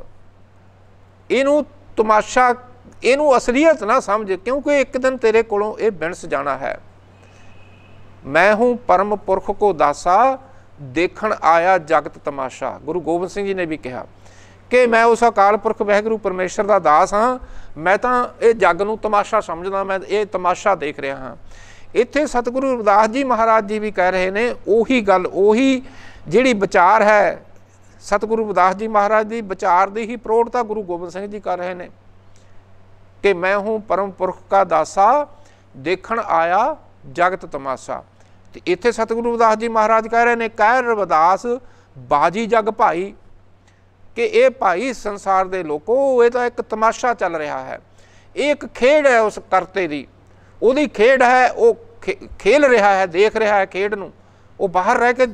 ਇਹਨੂੰ ਤਮਾਸ਼ਾ ਇਹਨੂੰ ਅਸਲੀਅਤ ਨਾ ਸਮਝ ਕਿਉਂਕਿ ਇੱਕ ਦਿਨ ਤੇਰੇ ਕੋਲੋਂ ਇਹ ਬਿਨਸ ਜਾਣਾ ਹੈ ਮੈਂ ਹੂੰ ਪਰਮ ਪੁਰਖ ਕੋ ਦਾਸਾ ਦੇਖਣ ਆਇਆ ਜਗਤ ਤਮਾਸ਼ਾ ਗੁਰੂ ਗੋਬਿੰਦ ਸਿੰਘ ਜੀ ਨੇ ਵੀ ਕਿਹਾ ਕਿ ਮੈਂ ਉਸ ਅਕਾਲ ਪੁਰਖ ਵਹਿਗੁਰੂ ਪਰਮੇਸ਼ਰ ਦਾ ਦਾਸ ਹਾਂ ਮੈਂ ਤਾਂ ਇਹ ਜੱਗ ਨੂੰ ਤਮਾਸ਼ਾ ਸਮਝਦਾ ਮੈਂ ਇਹ ਤਮਾਸ਼ਾ ਦੇਖ ਰਿਹਾ ਹਾਂ ਇੱਥੇ ਸਤਿਗੁਰੂ ਰਵਿਦਾਸ ਜੀ ਮਹਾਰਾਜ ਜੀ ਵੀ ਕਹਿ ਰਹੇ ਨੇ ਉਹੀ ਗੱਲ ਉਹੀ ਜਿਹੜੀ ਵਿਚਾਰ ਹੈ ਸਤਿਗੁਰੂ ਰਵਿਦਾਸ ਜੀ ਮਹਾਰਾਜ ਦੀ ਵਿਚਾਰ ਦੀ ਹੀ ਪ੍ਰੋੜਤਾ ਗੁਰੂ ਗੋਬਿੰਦ ਸਿੰਘ ਜੀ ਕਰ ਰਹੇ ਨੇ ਕਿ ਮੈਂ ਹੂੰ ਪਰਮ ਪੁਰਖ ਦਾ ਦਾਸਾ ਦੇਖਣ ਆਇਆ ਜਗਤ ਤਮਾਸ਼ਾ ਤੇ ਇੱਥੇ ਸਤਿਗੁਰੂ ਰਵਿਦਾਸ ਜੀ ਮਹਾਰਾਜ ਕਹਿ ਰਹੇ ਨੇ ਕਹਿ ਰਵਿਦਾਸ ਬਾਜੀ ਜਗ ਭਾਈ ਕਿ ਇਹ ਭਾਈ ਸੰਸਾਰ ਦੇ ਲੋਕੋ ਇਹ ਤਾਂ ਇੱਕ ਤਮਾਸ਼ਾ ਚੱਲ ਰਿਹਾ ਹੈ ਇਹ ਇੱਕ ਖੇਡ ਹੈ ਉਸ ਕਰਤੇ ਦੀ ਉਹਦੀ ਖੇਡ ਹੈ ਉਹ ਖੇਲ ਰਿਹਾ ਹੈ ਦੇਖ ਰਿਹਾ ਹੈ ਖੇਡ ਨੂੰ ਉਹ ਬਾਹਰ ਰਹਿ ਕੇ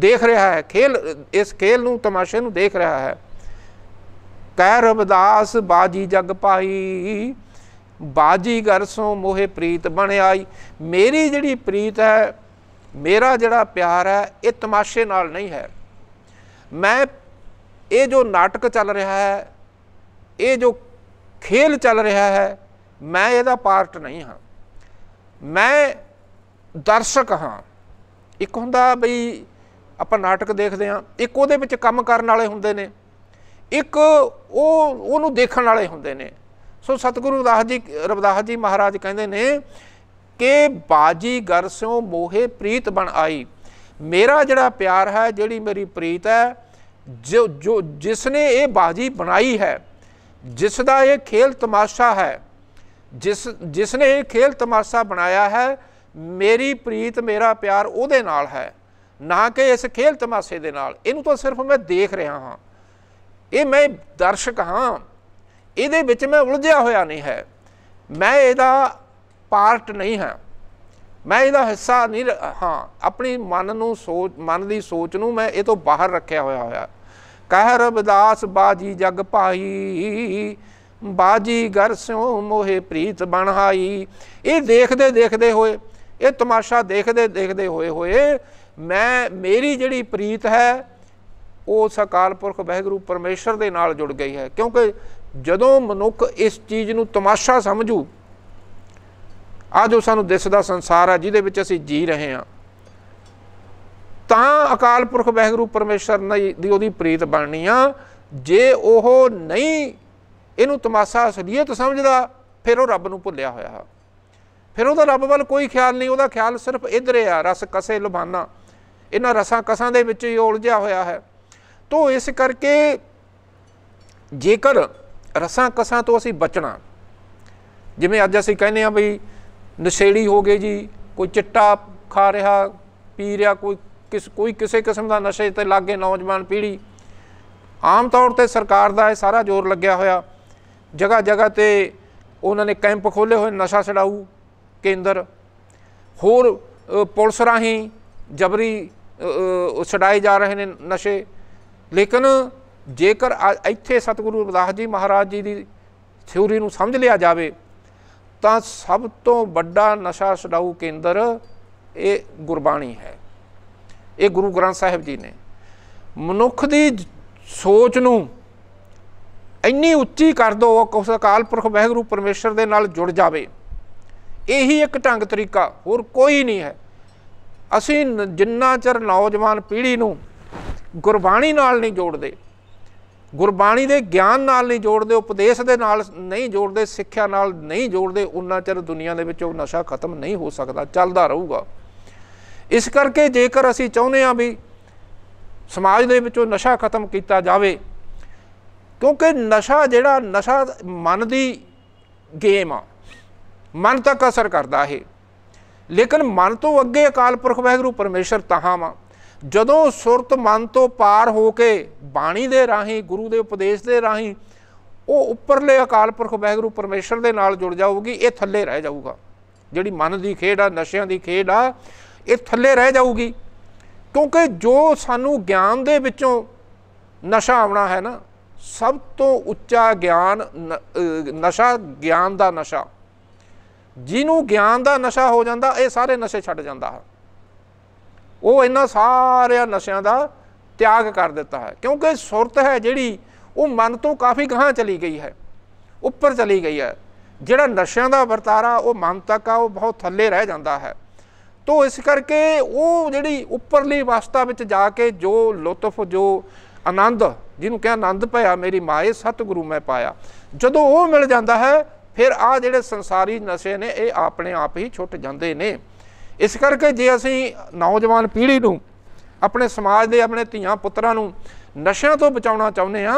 ਦੇਖ ਰਿਹਾ ਹੈ ਖੇਲ ਇਸ ਖੇਲ ਨੂੰ ਤਮਾਸ਼ੇ ਨੂੰ ਦੇਖ ਰਿਹਾ ਹੈ ਕਹਿ ਰਬਦਾਸ ਬਾਜੀ ਜਗ ਪਾਈ ਬਾਜੀ ਗਰਸੋਂ ਮੋਹੇ ਪ੍ਰੀਤ ਬਣਾਈ ਮੇਰੀ ਜਿਹੜੀ ਪ੍ਰੀਤ ਹੈ ਮੇਰਾ ਜਿਹੜਾ ਪਿਆਰ ਹੈ ਇਹ ਤਮਾਸ਼ੇ ਨਾਲ ਨਹੀਂ ਹੈ ਮੈਂ ਇਹ ਜੋ ਨਾਟਕ ਚੱਲ ਰਿਹਾ ਹੈ ਇਹ ਜੋ ਖੇਲ ਚੱਲ ਰਿਹਾ ਹੈ ਮੈਂ ਇਹਦਾ ਪਾਰਟ ਨਹੀਂ ਹਾਂ ਮੈਂ ਦਰਸ਼ਕ ਹਾਂ ਇੱਕ ਹੁੰਦਾ ਬਈ ਆਪਾਂ ਨਾਟਕ ਦੇਖਦੇ ਹਾਂ ਇੱਕ ਉਹਦੇ ਵਿੱਚ ਕੰਮ ਕਰਨ ਵਾਲੇ ਹੁੰਦੇ ਨੇ ਇੱਕ ਉਹ ਉਹਨੂੰ ਦੇਖਣ ਵਾਲੇ ਹੁੰਦੇ ਨੇ ਸੋ ਸਤਿਗੁਰੂ ਰਵਿਦਾਸ ਜੀ ਰਵਿਦਾਸ ਜੀ ਮਹਾਰਾਜ ਕਹਿੰਦੇ ਨੇ ਕਿ ਬਾਜੀ ਗਰਸਿਓ ਮੋਹੇ ਪ੍ਰੀਤ ਬਣ ਆਈ ਮੇਰਾ ਜਿਹੜਾ ਪਿਆਰ ਹੈ ਜਿਹੜੀ ਮੇਰੀ ਪ੍ਰੀਤ ਹੈ ਜੋ ਜੋ ਜਿਸ ਨੇ ਇਹ ਬਾਜੀ ਬਣਾਈ ਹੈ ਜਿਸ ਦਾ ਇਹ ਖੇਲ ਤਮਾਸ਼ਾ ਹੈ ਜਿਸ ਜਿਸ ਨੇ ਇਹ ਖੇਲ ਤਮਾਸ਼ਾ ਬਣਾਇਆ ਹੈ ਮੇਰੀ ਪ੍ਰੀਤ ਮੇਰਾ ਪਿਆਰ ਉਹਦੇ ਨਾਲ ਹੈ ਨਾ ਕਿ ਇਸ ਖੇਲ ਤਮਾਸ਼ੇ ਦੇ ਨਾਲ ਇਹਨੂੰ ਤਾਂ ਸਿਰਫ ਮੈਂ ਦੇਖ ਰਿਹਾ ਹਾਂ ਇਹ ਮੈਂ ਦਰਸ਼ਕ ਹਾਂ ਇਹਦੇ ਵਿੱਚ ਮੈਂ ਉਲਝਿਆ ਹੋਇਆ ਨਹੀਂ ਹੈ ਮੈਂ ਇਹਦਾ ਪਾਰਟ ਨਹੀਂ ਹਾਂ ਮੈਂ ਇਹਦਾ ਹਿੱਸਾ ਨਹੀਂ ਹਾਂ ਆਪਣੀ ਮਨ ਨੂੰ ਸੋਚ ਮਨ ਦੀ ਸੋਚ ਨੂੰ ਮੈਂ ਇਹ ਤੋਂ ਬਾਹਰ ਰੱਖਿਆ ਹੋਇਆ ਹੋਇਆ ਕਹਿ ਰਬਦਾਸ ਬਾਜੀ ਜਗ ਭਾਈ ਬਾਜੀ ਗਰ ਸਿਉ ਮੋਹੇ ਪ੍ਰੀਤ ਬਣਾਈ ਇਹ ਦੇਖਦੇ ਦੇਖਦੇ ਹੋਏ ਇਹ ਤਮਾਸ਼ਾ ਦੇਖਦੇ ਦੇਖਦੇ ਹੋਏ ਹੋਏ ਮੈਂ ਮੇਰੀ ਜਿਹੜੀ ਪ੍ਰੀਤ ਹੈ ਉਹ ਸਕਾਲ ਪੁਰਖ ਵਹਿਗੁਰੂ ਪਰਮੇਸ਼ਰ ਦੇ ਨਾਲ ਜੁੜ ਗਈ ਹੈ ਕਿਉਂਕਿ ਜਦੋਂ ਮਨੁੱਖ ਇਸ ਚੀਜ਼ ਨੂੰ ਤਮਾਸ਼ਾ ਸਮਝੂ ਆ ਜੋ ਸਾਨੂੰ ਦਿਸਦਾ ਸੰਸਾਰ ਹੈ ਜਿਹਦੇ ਵਿੱਚ ਅਸੀਂ ਜੀ ਰਹੇ ਹਾਂ ਤਾਂ ਅਕਾਲ ਪੁਰਖ ਵਹਿਗੁਰੂ ਪਰਮੇਸ਼ਰ ਦੀ ਉਹਦੀ ਪ੍ਰੀਤ ਬਣਨੀ ਆ ਜੇ ਉਹ ਨਹੀਂ ਇਹਨੂੰ ਤਮਾਸ਼ਾ ਅਸਲੀਅਤ ਸਮਝਦਾ ਫਿਰ ਉਹ ਰੱਬ ਨੂੰ ਭੁੱਲਿਆ ਹੋਇਆ ਫਿਰ ਉਹਦਾ ਰੱਬ ਵੱਲ ਕੋਈ ਖਿਆਲ ਨਹੀਂ ਉਹਦਾ ਖਿਆਲ ਸਿਰਫ ਇਧਰੇ ਆ ਰਸ ਕਸੇ ਲੁਭਾਨਾ ਇਹਨਾਂ ਰਸਾਂ ਕਸਾਂ ਦੇ ਵਿੱਚ ਹੀ ਉਲਝਿਆ ਹੋਇਆ ਹੈ ਤੋਂ ਇਸ ਕਰਕੇ ਜੇਕਰ ਰਸਾਂ ਕਸਾਂ ਤੋਂ ਅਸੀਂ ਬਚਣਾ ਜਿਵੇਂ ਅੱਜ ਅਸੀਂ ਕਹਿੰਦੇ ਆ ਬਈ ਨਸ਼ੇੜੀ ਹੋ ਗਏ ਜੀ ਕੋਈ ਚਿੱਟਾ ਖਾ ਰਿਹਾ ਪੀ ਰਿਹਾ ਕੋਈ ਕਿਸ ਕੋਈ ਕਿਸੇ ਕਿਸਮ ਦਾ ਨਸ਼ੇ ਤੇ ਲੱਗੇ ਨੌਜਵਾਨ ਪੀੜ੍ਹੀ ਆਮ ਤੌਰ ਤੇ ਸਰਕਾਰ ਦਾ ਇਹ ਸਾਰਾ ਜ਼ੋਰ ਲੱਗਿਆ ਹੋਇਆ ਜਗਾ ਜਗਾ ਤੇ ਉਹਨਾਂ ਨੇ ਕੈਂਪ ਖੋਲੇ ਹੋਏ ਨਸ਼ਾ ਛਡਾਊ ਕੇਂਦਰ ਹੋਰ ਪੁਲਿਸ ਰਾਹੀਂ ਜਬਰੀ ਛਡਾਏ ਜਾ ਰਹੇ ਨੇ ਨਸ਼ੇ ਲੇਕਿਨ ਜੇਕਰ ਇੱਥੇ ਸਤਿਗੁਰੂ ਰਵਿਦਾਸ ਜੀ ਮਹਾਰਾਜ ਜੀ ਦੀ ਥਿਊਰੀ ਨੂੰ ਸਮਝ ਲਿਆ ਜਾਵੇ ਤਾਂ ਸਭ ਤੋਂ ਵੱਡਾ ਨਸ਼ਾ ਛਡਾਊ ਕੇਂਦਰ ਇਹ ਗੁਰਬਾਣੀ ਹੈ ਇਹ ਗੁਰੂ ਗ੍ਰੰਥ ਸਾਹਿਬ ਜੀ ਨੇ ਮਨੁੱਖ ਦੀ ਸੋਚ ਨੂੰ ਇੰਨੀ ਉੱਚੀ ਕਰ ਦੋ ਉਸ ਅਕਾਲ ਪੁਰਖ ਵਾਹਿਗੁਰੂ ਪਰਮੇਸ਼ਰ ਦੇ ਨਾਲ ਜੁੜ ਜਾਵੇ ਇਹੀ ਇੱਕ ਢੰਗ ਤਰੀਕਾ ਹੋਰ ਕੋਈ ਨਹੀਂ ਹੈ ਅਸੀਂ ਜਿੰਨਾ ਚਿਰ ਨੌਜਵਾਨ ਪੀੜ੍ਹੀ ਨੂੰ ਗੁਰਬਾਣੀ ਨਾਲ ਨਹੀਂ ਜੋੜਦੇ ਗੁਰਬਾਣੀ ਦੇ ਗਿਆਨ ਨਾਲ ਨਹੀਂ ਜੋੜਦੇ ਉਪਦੇਸ਼ ਦੇ ਨਾਲ ਨਹੀਂ ਜੋੜਦੇ ਸਿੱਖਿਆ ਨਾਲ ਨਹੀਂ ਜੋੜਦੇ ਉਨਾ ਚਿਰ ਦੁਨੀਆ ਦੇ ਵਿੱਚ ਉਹ ਨਸ਼ਾ ਖਤਮ ਨਹੀਂ ਹੋ ਸਕਦਾ ਚੱਲਦਾ ਰਹੂਗਾ ਇਸ ਕਰਕੇ ਜੇਕਰ ਅਸੀਂ ਚਾਹੁੰਦੇ ਹਾਂ ਵੀ ਸਮਾਜ ਦੇ ਵਿੱਚੋਂ ਨਸ਼ਾ ਖਤਮ ਕੀਤਾ ਜਾਵੇ ਕਿਉਂਕਿ ਨਸ਼ਾ ਜਿਹੜਾ ਨਸ਼ਾ ਮਨ ਦੀ ਗੇਮ ਆ ਮਨ ਤੱਕ ਅਸਰ ਕਰਦਾ ਹੈ ਲੇਕਿਨ ਮਨ ਤੋਂ ਅੱਗੇ ਅਕਾਲ ਪੁਰਖ ਵਾਹਿਗੁਰੂ ਪਰਮੇਸ਼ਰ ਤਹਾਂ ਵਾ ਜਦੋਂ ਸੁਰਤ ਮਨ ਤੋਂ ਪਾਰ ਹੋ ਕੇ ਬਾਣੀ ਦੇ ਰਾਹੀਂ ਗੁਰੂ ਦੇ ਉਪਦੇਸ਼ ਦੇ ਰਾਹੀਂ ਉਹ ਉੱਪਰਲੇ ਅਕਾਲ ਪੁਰਖ ਵਾਹਿਗੁਰੂ ਪਰਮੇਸ਼ਰ ਦੇ ਨਾਲ ਜੁੜ ਜਾਊਗੀ ਇਹ ਥੱਲੇ ਰਹਿ ਜਾਊਗਾ ਜਿਹੜੀ ਮਨ ਦੀ ਖੇਡ ਆ ਨਸ਼ਿਆਂ ਦੀ ਖੇਡ ਆ ਇਹ ਥੱਲੇ ਰਹਿ ਜਾਊਗੀ ਕਿਉਂਕਿ ਜੋ ਸਾਨੂੰ ਗਿਆਨ ਦੇ ਵਿੱਚੋਂ ਨਸ਼ਾ ਆਉਣਾ ਹੈ ਨਾ ਸਭ ਤੋਂ ਉੱਚਾ ਗਿਆਨ ਨਸ਼ਾ ਗਿਆਨ ਦਾ ਨਸ਼ਾ ਜਿਹਨੂੰ ਗਿਆਨ ਦਾ ਨਸ਼ਾ ਹੋ ਜਾਂਦਾ ਇਹ ਸਾਰੇ ਨਸ਼ੇ ਛੱਡ ਜਾਂਦਾ ਹੈ ਉਹ ਇਹਨਾਂ ਸਾਰਿਆਂ ਨਸ਼ਿਆਂ ਦਾ ਤਿਆਗ ਕਰ ਦਿੱਤਾ ਹੈ ਕਿਉਂਕਿ ਸੁਰਤ ਹੈ ਜਿਹੜੀ ਉਹ ਮਨ ਤੋਂ ਕਾਫੀ ਗਾਹਾਂ ਚਲੀ ਗਈ ਹੈ ਉੱਪਰ ਚਲੀ ਗਈ ਹੈ ਜਿਹੜਾ ਨਸ਼ਿਆਂ ਦਾ ਵਰਤਾਰਾ ਉਹ ਮਨ ਤੱਕ ਆ ਉਹ ਬਹੁਤ ਥੱਲੇ ਰਹਿ ਜਾਂਦਾ ਹੈ ਤੋਂ ਇਸ ਕਰਕੇ ਉਹ ਜਿਹੜੀ ਉੱਪਰਲੀ ਅਵਸਥਾ ਵਿੱਚ ਜਾ ਕੇ ਜੋ ਲੁਤਫ ਜੋ ਆਨੰਦ ਜਿਹਨੂੰ ਕਹਿੰਦਾ ਆਨੰਦ ਭਇਆ ਮੇਰੀ ਮਾਏ ਸਤਿਗੁਰੂ ਮੈਂ ਪਾਇਆ ਜਦੋਂ ਉਹ ਮਿਲ ਜਾਂਦਾ ਹੈ ਫਿਰ ਆ ਜਿਹੜੇ ਸੰਸਾਰੀ ਨਸ਼ੇ ਨੇ ਇਹ ਆਪਣੇ ਆਪ ਹੀ ਛੁੱਟ ਜਾਂਦੇ ਨੇ ਇਸ ਕਰਕੇ ਜੇ ਅਸੀਂ ਨੌਜਵਾਨ ਪੀੜ੍ਹੀ ਨੂੰ ਆਪਣੇ ਸਮਾਜ ਦੇ ਆਪਣੇ ਧੀਆਂ ਪੁੱਤਰਾਂ ਨੂੰ ਨਸ਼ਿਆਂ ਤੋਂ ਬਚਾਉਣਾ ਚਾਹੁੰਦੇ ਆ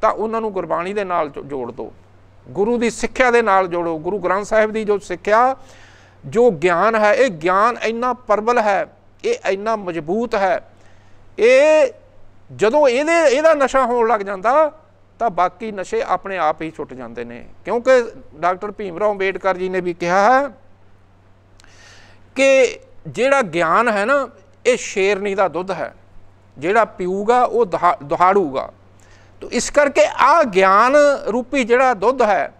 ਤਾਂ ਉਹਨਾਂ ਨੂੰ ਗੁਰਬਾਣੀ ਦੇ ਨਾਲ ਜੋੜ ਦਿਓ ਗੁਰੂ ਦੀ ਸਿੱਖਿਆ ਦੇ ਨਾਲ ਜੋੜੋ ਗੁਰੂ ਗ੍ਰੰਥ ਸਾਹਿਬ ਦੀ ਜੋ ਸਿੱਖਿਆ ਜੋ ਗਿਆਨ ਹੈ ਇਹ ਗਿਆਨ ਇੰਨਾ ਪਰਬਲ ਹੈ ਇਹ ਇੰਨਾ ਮਜ਼ਬੂਤ ਹੈ ਇਹ ਜਦੋਂ ਇਹਦੇ ਇਹਦਾ ਨਸ਼ਾ ਹੋਣ ਲੱਗ ਜਾਂਦਾ ਤਾਂ ਬਾਕੀ ਨਸ਼ੇ ਆਪਣੇ ਆਪ ਹੀ ਛੁੱਟ ਜਾਂਦੇ ਨੇ ਕਿਉਂਕਿ ਡਾਕਟਰ ਭੀਮ ਰਾਓ ਅੰਬੇਡਕਰ ਜੀ ਨੇ ਵੀ ਕਿਹਾ ਹੈ ਕਿ ਜਿਹੜਾ ਗਿਆਨ ਹੈ ਨਾ ਇਹ ਸ਼ੇਰਨੀ ਦਾ ਦੁੱਧ ਹੈ ਜਿਹੜਾ ਪੀਊਗਾ ਉਹ ਦੁਹਾੜੂਗਾ ਤੋ ਇਸ ਕਰਕੇ ਆ ਗਿਆਨ ਰੂਪੀ ਜਿਹੜਾ ਦੁੱਧ ਹੈ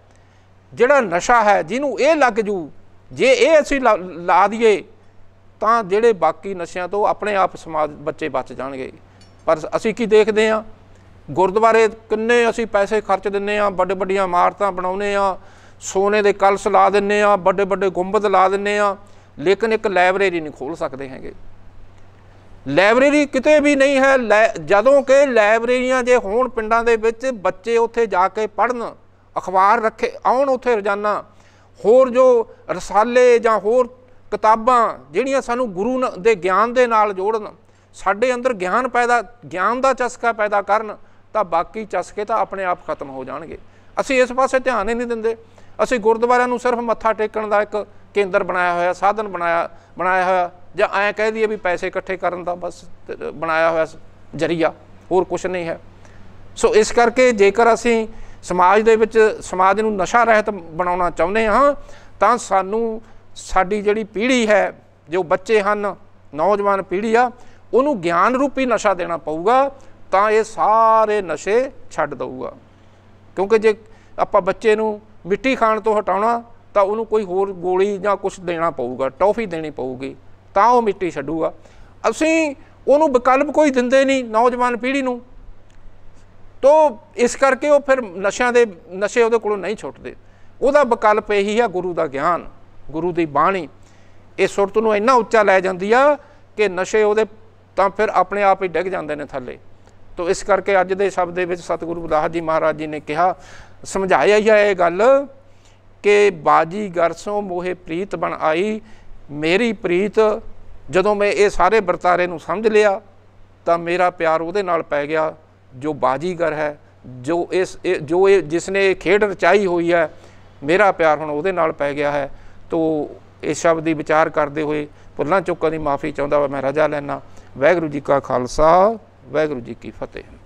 ਜਿਹੜਾ ਨਸ਼ਾ ਹੈ ਜਿਹਨੂੰ ਇਹ ਲੱਗ ਜੂ ਜੇ ਇਹ ਅਸੀਂ ਲਾ ਦਈਏ ਤਾਂ ਜਿਹੜੇ ਬਾਕੀ ਨਸ਼ਿਆਂ ਤੋਂ ਆਪਣੇ ਆਪ ਸਮਾਜ ਬੱਚੇ ਬਚ ਜਾਣਗੇ ਪਰ ਅਸੀਂ ਕੀ ਦੇਖਦੇ ਆ ਗੁਰਦੁਆਰੇ ਕਿੰਨੇ ਅਸੀਂ ਪੈਸੇ ਖਰਚ ਦਿੰਨੇ ਆ ਵੱਡੇ ਵੱਡੀਆਂ ਇਮਾਰਤਾਂ ਬਣਾਉਨੇ ਆ ਸੋਨੇ ਦੇ ਕਲਸ ਲਾ ਦਿੰਨੇ ਆ ਵੱਡੇ ਵੱਡੇ ਗੁੰਬਦ ਲਾ ਦਿੰਨੇ ਆ ਲੇਕਿਨ ਇੱਕ ਲਾਇਬ੍ਰੇਰੀ ਨਹੀਂ ਖੋਲ ਸਕਦੇ ਹੈਗੇ ਲਾਇਬ੍ਰੇਰੀ ਕਿਤੇ ਵੀ ਨਹੀਂ ਹੈ ਜਦੋਂ ਕਿ ਲਾਇਬ੍ਰੇਰੀਆਂ ਜੇ ਹੋਣ ਪਿੰਡਾਂ ਦੇ ਵਿੱਚ ਬੱਚੇ ਉੱਥੇ ਜਾ ਕੇ ਪੜਨ ਅਖਬਾਰ ਰੱਖੇ ਆਉਣ ਉੱਥੇ ਰੋਜ਼ਾਨਾ ਹੋਰ ਜੋ ਰਸਾਲੇ ਜਾਂ ਹੋਰ ਕਿਤਾਬਾਂ ਜਿਹੜੀਆਂ ਸਾਨੂੰ ਗੁਰੂ ਦੇ ਗਿਆਨ ਦੇ ਨਾਲ ਜੋੜਨ ਸਾਡੇ ਅੰਦਰ ਗਿਆਨ ਪੈਦਾ ਗਿਆਨ ਦਾ ਚਸਕਾ ਪੈਦਾ ਕਰਨ ਤਾਂ ਬਾਕੀ ਚਸਕੇ ਤਾਂ ਆਪਣੇ ਆਪ ਖਤਮ ਹੋ ਜਾਣਗੇ ਅਸੀਂ ਇਸ ਪਾਸੇ ਧਿਆਨ ਹੀ ਨਹੀਂ ਦਿੰਦੇ ਅਸੀਂ ਗੁਰਦੁਆਰਿਆਂ ਨੂੰ ਸਿਰਫ ਮੱਥਾ ਟੇਕਣ ਦਾ ਇੱਕ ਕੇਂਦਰ ਬਣਾਇਆ ਹੋਇਆ ਸਾਧਨ ਬਣਾਇਆ ਬਣਾਇਆ ਹੋਇਆ ਜਾਂ ਐਂ ਕਹਿ ਦਈਏ ਵੀ ਪੈਸੇ ਇਕੱਠੇ ਕਰਨ ਦਾ ਬਸ ਬਣਾਇਆ ਹੋਇਆ ਜਰੀਆ ਹੋਰ ਕੁਝ ਨਹੀਂ ਹੈ ਸੋ ਇਸ ਕਰਕੇ ਜੇਕਰ ਅਸੀਂ ਸਮਾਜ ਦੇ ਵਿੱਚ ਸਮਾਜ ਨੂੰ ਨਸ਼ਾ ਰਹਿਤ ਬਣਾਉਣਾ ਚਾਹੁੰਦੇ ਹਾਂ ਤਾਂ ਸਾਨੂੰ ਸਾਡੀ ਜਿਹੜੀ ਪੀੜ੍ਹੀ ਹੈ ਜੋ ਬੱਚੇ ਹਨ ਨੌਜਵਾਨ ਪੀੜ੍ਹੀ ਆ ਉਹਨੂੰ ਗਿਆਨ ਰੂਪੀ ਨਸ਼ਾ ਦੇਣਾ ਪਊਗਾ ਤਾਂ ਇਹ ਸਾਰੇ ਨਸ਼ੇ ਛੱਡ ਦਊਗਾ ਕਿਉਂਕਿ ਜੇ ਆਪਾਂ ਬੱਚੇ ਨੂੰ ਮਿੱਟੀ ਖਾਣ ਤੋਂ ਹਟਾਉਣਾ ਤਾਂ ਉਹਨੂੰ ਕੋਈ ਹੋਰ ਗੋਲੀ ਜਾਂ ਕੁਝ ਦੇਣਾ ਪਊਗਾ ਟੌਫੀ ਦੇਣੀ ਪਊਗੀ ਤਾਂ ਉਹ ਮਿੱਟੀ ਛੱਡੂਗਾ ਅਸੀਂ ਉਹਨੂੰ ਵਿਕਲਪ ਕੋਈ ਦਿੰਦੇ ਨਹੀਂ ਨੌਜਵਾਨ ਪੀੜ੍ਹੀ ਨੂੰ ਤੋ ਇਸ ਕਰਕੇ ਉਹ ਫਿਰ ਨਸ਼ਿਆਂ ਦੇ ਨਸ਼ੇ ਉਹਦੇ ਕੋਲੋਂ ਨਹੀਂ ਛੁੱਟਦੇ ਉਹਦਾ ਵਿਕਲਪ ਇਹੀ ਹੈ ਗੁਰੂ ਦਾ ਗਿਆਨ ਗੁਰੂ ਦੀ ਬਾਣੀ ਇਹ ਸੁਰਤ ਨੂੰ ਇੰਨਾ ਉੱਚਾ ਲੈ ਜਾਂਦੀ ਆ ਕਿ ਨਸ਼ੇ ਉਹਦੇ ਤਾਂ ਫਿਰ ਆਪਣੇ ਆਪ ਹੀ ਡਿੱਗ ਜਾਂਦੇ ਨੇ ਥੱਲੇ ਤੋ ਇਸ ਕਰਕੇ ਅੱਜ ਦੇ ਸ਼ਬਦ ਦੇ ਵਿੱਚ ਸਤਿਗੁਰੂ ਬੁਲਾਹ ਜੀ ਮਹਾਰਾਜ ਜੀ ਨੇ ਕਿਹਾ ਸਮਝਾਇਆ ਹੀ ਇਹ ਗੱਲ ਕਿ ਬਾਜੀ ਗਰਸੋਂ ਮੋਹੇ ਪ੍ਰੀਤ ਬਣ ਆਈ ਮੇਰੀ ਪ੍ਰੀਤ ਜਦੋਂ ਮੈਂ ਇਹ ਸਾਰੇ ਵਰਤਾਰੇ ਨੂੰ ਸਮਝ ਲਿਆ ਤਾਂ ਮੇਰਾ ਪਿਆਰ ਉਹਦੇ ਨਾਲ ਪੈ ਗਿਆ ਜੋ ਬਾਜੀਗਰ ਹੈ ਜੋ ਇਸ ਜੋ ਇਹ ਜਿਸ ਨੇ ਖੇਡ ਰਚਾਈ ਹੋਈ ਹੈ ਮੇਰਾ ਪਿਆਰ ਹੁਣ ਉਹਦੇ ਨਾਲ ਪੈ ਗਿਆ ਹੈ ਤੋ ਇਸ ਸ਼ਬਦ ਦੀ ਵਿਚਾਰ ਕਰਦੇ ਹੋਏ ਪੁੱਲਾਂ ਚੁੱਕਾਂ ਦੀ ਮਾਫੀ ਚਾਹੁੰਦਾ ਵਾ ਮੈਂ ਰਜਾ ਲੈਣਾ ਵੈਗੁਰੂ ਜੀ ਕਾ ਖਾਲਸਾ ਵੈਗੁਰੂ ਜੀ ਕੀ ਫਤਿਹ